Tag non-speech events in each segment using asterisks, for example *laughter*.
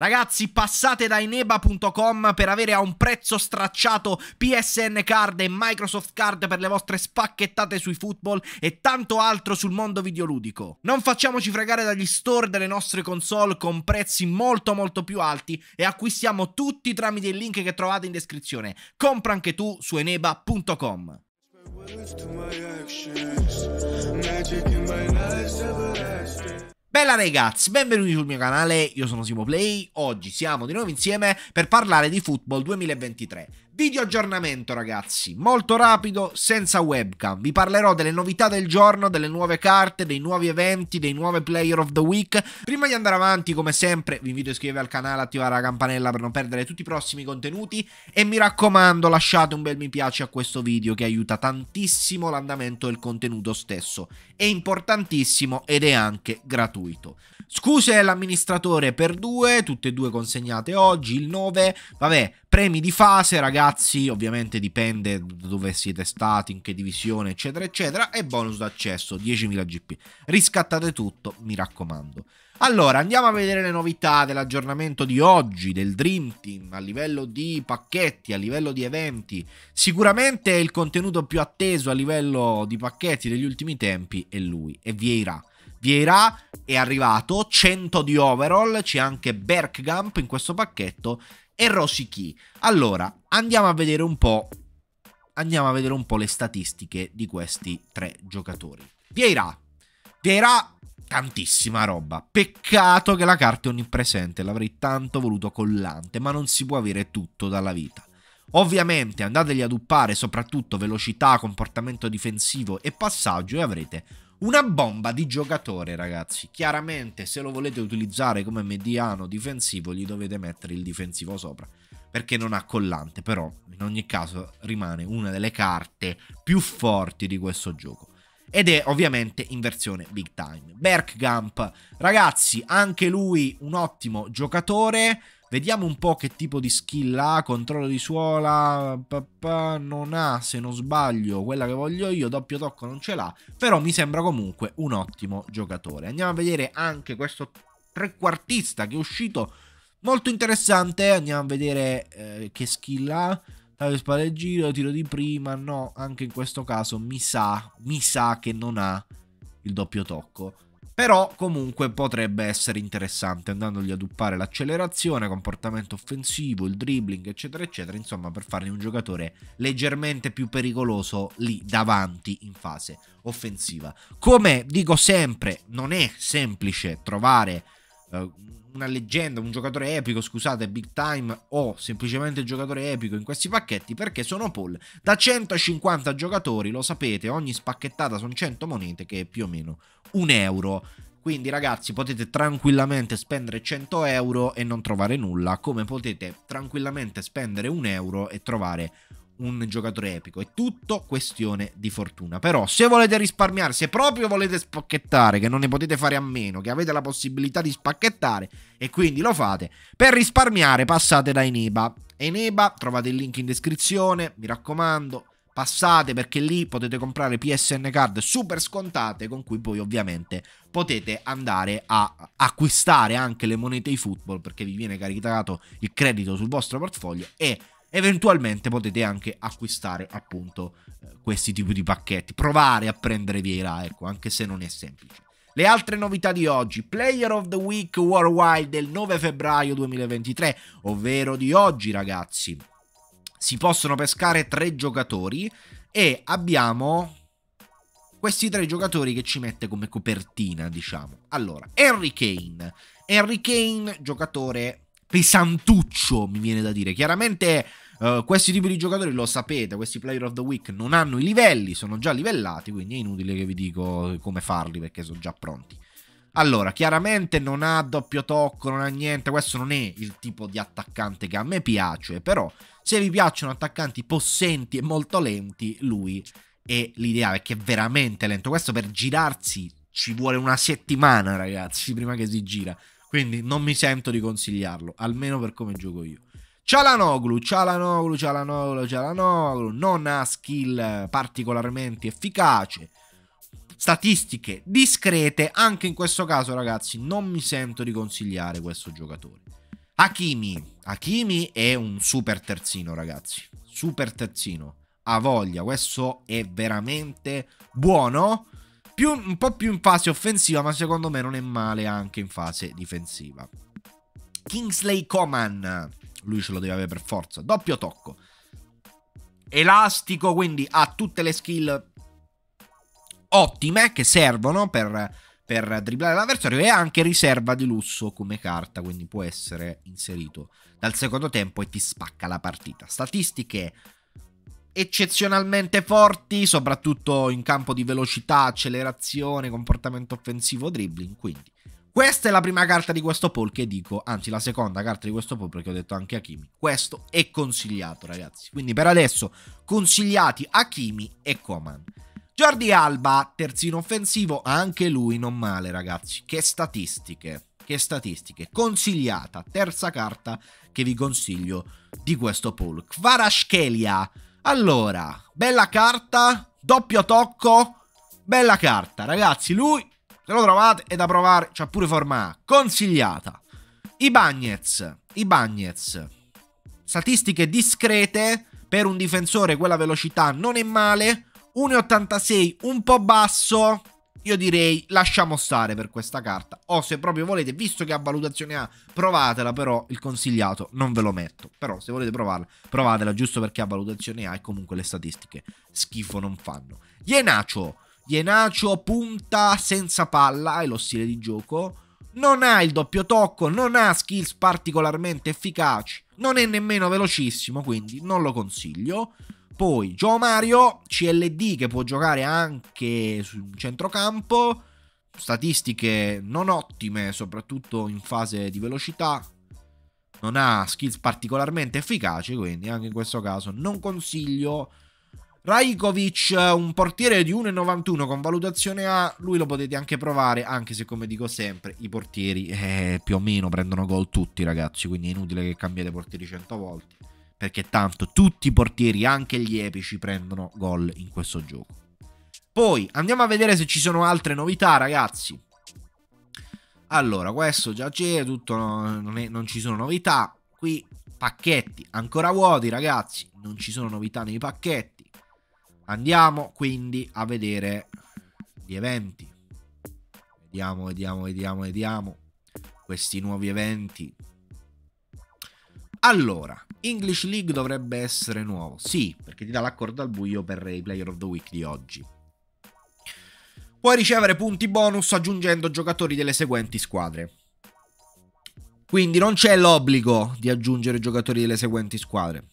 Ragazzi, passate da eneba.com per avere a un prezzo stracciato PSN card e Microsoft card per le vostre spacchettate sui football e tanto altro sul mondo videoludico. Non facciamoci fregare dagli store delle nostre console con prezzi molto molto più alti e acquistiamo tutti tramite il link che trovate in descrizione. Compra anche tu su eneba.com. Bella ragazzi, benvenuti sul mio canale, io sono Simo Play. oggi siamo di nuovo insieme per parlare di Football 2023. Video aggiornamento ragazzi, molto rapido, senza webcam. Vi parlerò delle novità del giorno, delle nuove carte, dei nuovi eventi, dei nuovi player of the week. Prima di andare avanti, come sempre, vi invito a iscrivervi al canale, attivare la campanella per non perdere tutti i prossimi contenuti e mi raccomando lasciate un bel mi piace a questo video che aiuta tantissimo l'andamento del contenuto stesso. È importantissimo ed è anche gratuito. Scuse l'amministratore per due, tutte e due consegnate oggi, il 9. Vabbè, premi di fase, ragazzi, ovviamente dipende da dove siete stati, in che divisione, eccetera, eccetera, e bonus d'accesso, 10.000 GP. Riscattate tutto, mi raccomando. Allora, andiamo a vedere le novità dell'aggiornamento di oggi, del Dream Team, a livello di pacchetti, a livello di eventi. Sicuramente il contenuto più atteso a livello di pacchetti degli ultimi tempi è lui, è Vieira. Vieira è arrivato, 100 di overall, c'è anche Bergkamp in questo pacchetto e Roshi Key. Allora, andiamo a vedere un po', andiamo a vedere un po' le statistiche di questi tre giocatori. Vieira, Vieira tantissima roba. Peccato che la carta è onnipresente, l'avrei tanto voluto collante, ma non si può avere tutto dalla vita. Ovviamente andategli ad uppare soprattutto velocità, comportamento difensivo e passaggio e avrete una bomba di giocatore, ragazzi. Chiaramente, se lo volete utilizzare come mediano difensivo, gli dovete mettere il difensivo sopra. Perché non ha collante, però in ogni caso rimane una delle carte più forti di questo gioco. Ed è ovviamente in versione big time. Bergkamp, ragazzi, anche lui un ottimo giocatore. Vediamo un po' che tipo di skill ha, controllo di suola, papà, non ha se non sbaglio quella che voglio io, doppio tocco non ce l'ha, però mi sembra comunque un ottimo giocatore. Andiamo a vedere anche questo trequartista che è uscito, molto interessante, andiamo a vedere eh, che skill ha. Taglio spalle e giro, tiro di prima, no, anche in questo caso mi sa, mi sa che non ha il doppio tocco. Però comunque potrebbe essere interessante andandogli ad uppare l'accelerazione, comportamento offensivo, il dribbling, eccetera, eccetera, insomma per fargli un giocatore leggermente più pericoloso lì davanti in fase offensiva. Come dico sempre, non è semplice trovare eh, una leggenda, un giocatore epico, scusate, big time o semplicemente giocatore epico in questi pacchetti perché sono pull da 150 giocatori, lo sapete, ogni spacchettata sono 100 monete che è più o meno un euro. Quindi ragazzi potete tranquillamente spendere 100 euro e non trovare nulla, come potete tranquillamente spendere un euro e trovare un giocatore epico. È tutto questione di fortuna. Però se volete risparmiare, se proprio volete spacchettare, che non ne potete fare a meno, che avete la possibilità di spacchettare e quindi lo fate, per risparmiare passate da Eneba. Eneba, trovate il link in descrizione, mi raccomando. Passate perché lì potete comprare PSN card super scontate con cui poi ovviamente potete andare a acquistare anche le monete football perché vi viene caricato il credito sul vostro portfolio e eventualmente potete anche acquistare appunto eh, questi tipi di pacchetti, provare a prendere Vieira, ecco, anche se non è semplice. Le altre novità di oggi, Player of the Week Worldwide del 9 febbraio 2023, ovvero di oggi ragazzi, si possono pescare tre giocatori e abbiamo questi tre giocatori che ci mette come copertina, diciamo. Allora, Henry Kane. Henry Kane, giocatore pesantuccio, mi viene da dire. Chiaramente eh, questi tipi di giocatori lo sapete, questi player of the week non hanno i livelli, sono già livellati, quindi è inutile che vi dico come farli perché sono già pronti. Allora, chiaramente non ha doppio tocco, non ha niente, questo non è il tipo di attaccante che a me piace, però se vi piacciono attaccanti possenti e molto lenti, lui è l'ideale, perché è veramente lento. Questo per girarsi ci vuole una settimana, ragazzi, *laughs* prima che si gira. Quindi non mi sento di consigliarlo, almeno per come gioco io. Cialanoglu, Cialanoglu, Cialanoglu, Cialanoglu non ha skill particolarmente efficace, statistiche discrete, anche in questo caso ragazzi non mi sento di consigliare questo giocatore. Hakimi, Hakimi è un super terzino ragazzi, super terzino, ha voglia, questo è veramente buono, più, un po' più in fase offensiva ma secondo me non è male anche in fase difensiva. Kingsley Coman, lui ce lo deve avere per forza. Doppio tocco. Elastico, quindi ha tutte le skill ottime che servono per, per dribblare l'avversario e anche riserva di lusso come carta, quindi può essere inserito dal secondo tempo e ti spacca la partita. Statistiche eccezionalmente forti, soprattutto in campo di velocità, accelerazione, comportamento offensivo, dribbling, quindi questa è la prima carta di questo poll che dico, anzi la seconda carta di questo poll perché ho detto anche Akimi. Questo è consigliato ragazzi, quindi per adesso consigliati Akimi e Coman. Jordi Alba, terzino offensivo, anche lui non male ragazzi, che statistiche che statistiche. Consigliata, terza carta che vi consiglio di questo pool. Kvarashkelia. Allora, bella carta, doppio tocco, bella carta. Ragazzi, lui se lo trovate è da provare, c'ha pure forma A. Consigliata. I Bagnets. I Bagnets. Statistiche discrete. Per un difensore quella velocità non è male. 1,86 un po' basso. Io direi lasciamo stare per questa carta. O se proprio volete, visto che ha valutazione A, provatela. Però il consigliato non ve lo metto. Però se volete provarla, provatela giusto perché ha valutazione A e comunque le statistiche schifo non fanno. Ienacio. Ienacio punta senza palla, è lo stile di gioco. Non ha il doppio tocco, non ha skills particolarmente efficaci, non è nemmeno velocissimo, quindi non lo consiglio. Poi Gio Mario, CLD che può giocare anche sul centrocampo, statistiche non ottime, soprattutto in fase di velocità. Non ha skills particolarmente efficaci, quindi anche in questo caso non consiglio Rajkovic, eh, un portiere di 1,91 con valutazione A, lui lo potete anche provare, anche se come dico sempre, i portieri eh, più o meno prendono gol tutti ragazzi, quindi è inutile che cambiate portieri 100 volte, perché tanto tutti i portieri, anche gli epici, prendono gol in questo gioco. Poi andiamo a vedere se ci sono altre novità ragazzi. Allora, questo già c'è, tutto non, è, non ci sono novità. Qui pacchetti ancora vuoti ragazzi, non ci sono novità nei pacchetti Andiamo quindi a vedere gli eventi. Vediamo, vediamo, vediamo, vediamo questi nuovi eventi. Allora, English League dovrebbe essere nuovo. Sì, perché ti dà l'accordo al buio per i Player of the Week di oggi. Puoi ricevere punti bonus aggiungendo giocatori delle seguenti squadre. Quindi non c'è l'obbligo di aggiungere giocatori delle seguenti squadre.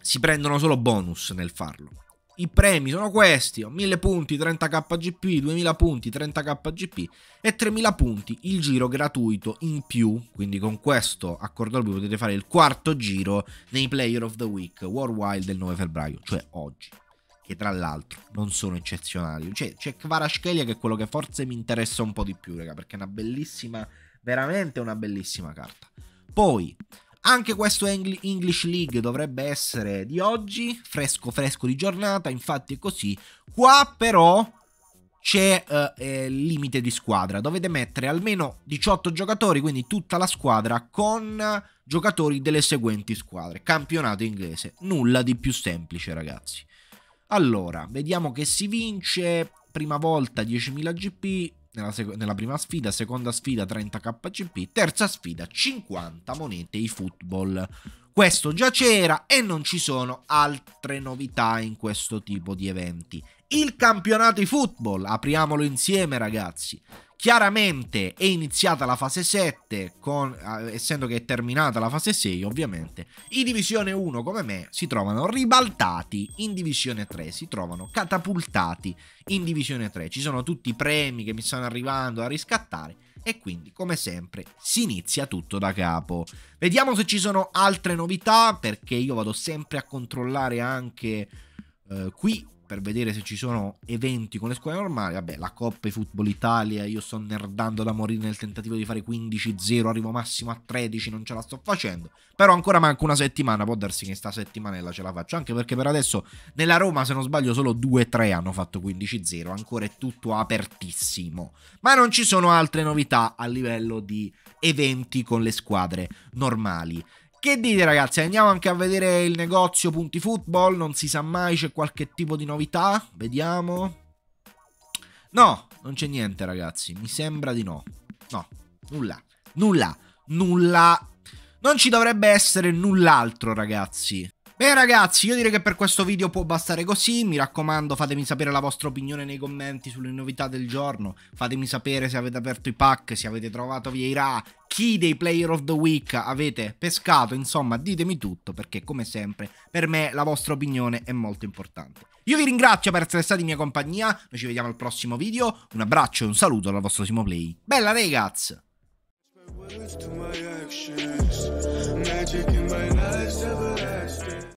Si prendono solo bonus nel farlo. I premi sono questi, ho 1000 punti 30 KGP, 2000 punti 30 KGP e 3000 punti il giro gratuito in più, quindi con questo accordo al potete fare il quarto giro nei Player of the Week Worldwide Wild del 9 febbraio, cioè oggi, che tra l'altro non sono eccezionali. Cioè, c'è Kvarashkelia che è quello che forse mi interessa un po' di più, raga, perché è una bellissima, veramente una bellissima carta. Poi anche questo English League dovrebbe essere di oggi, fresco fresco di giornata, infatti è così. Qua però c'è eh, il eh, limite di squadra, dovete mettere almeno 18 giocatori, quindi tutta la squadra con giocatori delle seguenti squadre. Campionato inglese, nulla di più semplice ragazzi. Allora, vediamo che si vince, prima volta 10.000 GP, nella, nella, prima sfida, seconda sfida 30 KCP, terza sfida 50 monete i football. Questo già c'era e non ci sono altre novità in questo tipo di eventi. Il campionato di football, apriamolo insieme ragazzi. Chiaramente è iniziata la fase 7, con, eh, essendo che è terminata la fase 6 ovviamente, i Divisione 1 come me si trovano ribaltati in Divisione 3, si trovano catapultati in Divisione 3, ci sono tutti i premi che mi stanno arrivando a riscattare e quindi come sempre si inizia tutto da capo. Vediamo se ci sono altre novità perché io vado sempre a controllare anche eh, qui per vedere se ci sono eventi con le squadre normali. Vabbè, la Coppa e Football Italia, io sto nerdando da morire nel tentativo di fare 15-0, arrivo massimo a 13, non ce la sto facendo. Però ancora manca una settimana, può darsi che in sta settimanella ce la faccio, anche perché per adesso nella Roma, se non sbaglio, solo 2-3 hanno fatto 15-0, ancora è tutto apertissimo. Ma non ci sono altre novità a livello di eventi con le squadre normali. Che dite ragazzi, andiamo anche a vedere il negozio punti football, non si sa mai, c'è qualche tipo di novità, vediamo. No, non c'è niente ragazzi, mi sembra di no. No, nulla, nulla, nulla. Non ci dovrebbe essere null'altro ragazzi. Beh ragazzi, io direi che per questo video può bastare così, mi raccomando fatemi sapere la vostra opinione nei commenti sulle novità del giorno, fatemi sapere se avete aperto i pack, se avete trovato Vieira, chi dei Player of the Week avete pescato, insomma ditemi tutto perché come sempre per me la vostra opinione è molto importante. Io vi ringrazio per essere stati in mia compagnia, noi ci vediamo al prossimo video, un abbraccio e un saluto dal vostro Simo Play. Bella ragazzi!